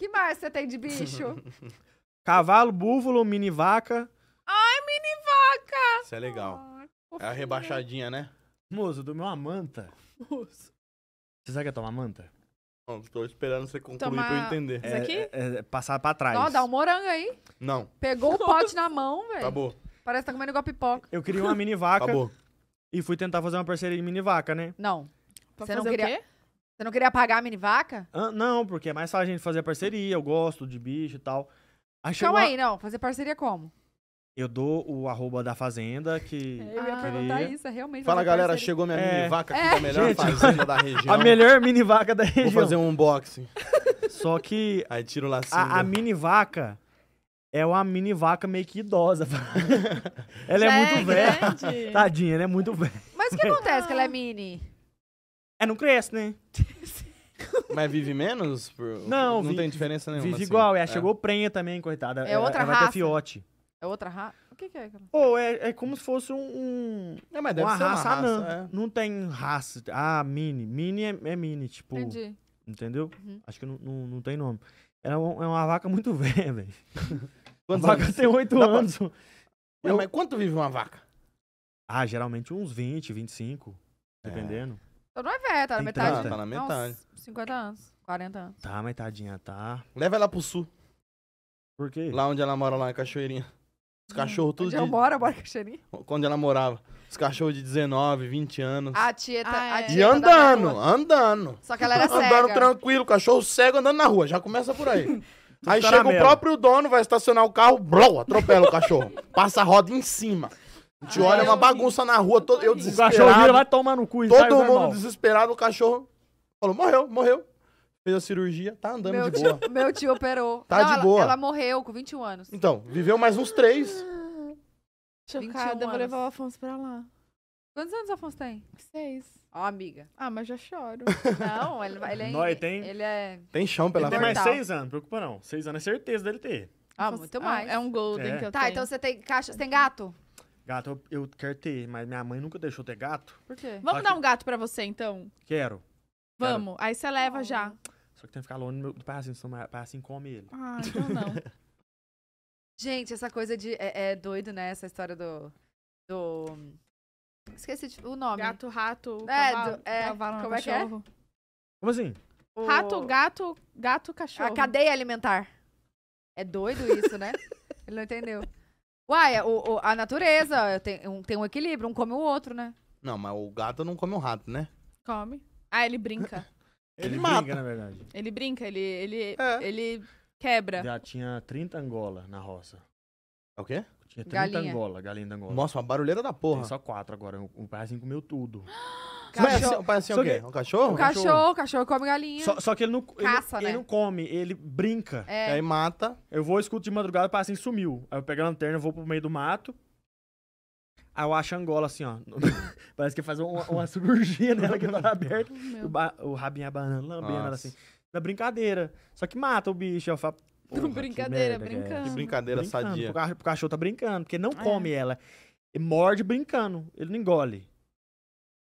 Que mais você tem de bicho? Cavalo, búfalo, mini vaca. Ai, mini vaca! Isso é legal. é a rebaixadinha, né? Moço, do meu uma manta. Moço. Você sabe o que é tomar manta? Não, tô esperando você concluir Tomar... pra eu entender. Isso aqui? É, é, é passar pra trás. Ó, dá um morango aí. Não. Pegou o pote na mão, velho. Acabou. Parece que tá comendo igual pipoca. Eu queria uma mini vaca. Acabou. E fui tentar fazer uma parceria de mini vaca, né? Não. Pra você não queria. Você não queria pagar a mini vaca? Ah, não, porque é mais fácil a gente fazer parceria, eu gosto de bicho e tal. Aí Calma aí, não. Fazer parceria como? Eu dou o arroba da fazenda que. É, eu ia perguntar isso, é realmente. Fala galera, parceria. chegou minha é. mini vaca aqui é. da melhor gente, fazenda da região. A melhor mini vaca da região. Vou fazer um unboxing. Só que. Aí tiro o lacinho. A, a mini vaca é uma mini vaca meio que idosa. ela é Já é, muito é velha. Tadinha, ela é muito velha. Mas o que acontece que ela é mini? É, não cresce, né? Mas vive menos? Por... Não, não vi, tem diferença nenhuma. Vive assim. igual, é, é. chegou prenha também, coitada. É outra ela, ela raça. fiote. É outra raça? O que, que é? Ou oh, é, é como se fosse um. é, mas deve uma ser raça, uma raça anã. É. Não tem raça. Ah, mini. Mini é, é mini, tipo. Entendi. Entendeu? Uhum. Acho que não, não, não tem nome. Ela é uma, é uma vaca muito velha, velho. a vaca anos? tem oito anos. Pra... Eu... Mas quanto vive uma vaca? Ah, geralmente uns 20, 25. É. Dependendo. Tô não é velha, tá na metade. trinta? Tá na metade. 50 anos, 40 anos. Tá, metadinha, tá. Leva ela pro sul. Por quê? Lá onde ela mora, lá hum, em Cachoeirinha. Os cachorros tudo Onde eu de... moro, bora que Quando ela morava. Os cachorros de 19, 20 anos. A tieta, Ah, a é. tieta e andando, andando. Só que ela era andando cega. tranquilo, cachorro cego andando na rua. Já começa por aí. aí chega o próprio dono, vai estacionar o carro, brou, atropela o cachorro. Passa a roda em cima gente olha uma bagunça na rua, todo, eu desesperado. O cachorro vira, vai tomar no cu e Todo mundo desesperado, o cachorro falou, morreu, morreu. Fez a cirurgia, tá andando meu de boa. meu tio operou. Tá Não, de boa. Ela, morreu com 21 anos. Então, viveu mais uns três. Chocada, vou levar o Afonso pra lá. Quantos anos o Afonso tem? Seis. Ó, amiga. Ah, mas já choro. Não, ele, ele é. tem, ele é. Tem chão pela ele tem mais seis anos, não preocupa não. Seis anos é certeza dele ter. Ah, muito ah, mais. Ah, é um golden é. que eu tá, tenho. Tá, então você tem caixa. Você tem gato? Gato eu, eu, quero ter, mas minha mãe nunca deixou ter gato. Por quê? Vamos dar que... um gato pra você, então? Quero. Vamos. Quero. Aí você leva oh. já. Só que tem que ficar longe do, meu, do passinho, senão o passinho come ele. Ah, então não. Gente, essa coisa de... É, é doido, né? Essa história do... Do... Esqueci de, o nome. Gato, rato, é, cavalo, do, é, cavalo como é é? cachorro. é? Como assim? O... Rato, gato, gato, cachorro. A cadeia alimentar. É doido isso, né? Ele não entendeu. Uai, é, o, o- a natureza tem um, tem um equilíbrio, um come o outro, né? Não, mas o gato não come o rato, né? Come. Ah, ele brinca. Ele Ele mata. na verdade. ele brinca, ele, ele, É. ele quebra. Já tinha 30 Angola na roça. É o quê? Tinha 30 Galinha. Angola, galinha da Angola. Nossa, uma barulheira da Tem porra. só quatro agora. O o paizinho comeu tudo. Mas é assim, assim é o quê? Um cachorro? Um cachorro, o cachorro come galinha. Só, só que ele não, Caça, ele, né? ele não come, ele brinca. É. Aí mata. Eu vou, escuto de madrugada, passa assim, sumiu. Aí eu pego a lanterna, vou pro meio do mato. Aí eu acho a Angola assim, ó. Parece que faz uma, uma cirurgia nela que tá aberta. O, ba, o rabinho abanando lambendo ela assim. Na brincadeira. Só que mata o bicho. Eu falo, Porra, brincadeira, é brincando. Que brincadeira brincando, sadia. O cachorro tá brincando, porque não é. come é. ela. Ele morde brincando, ele não engole.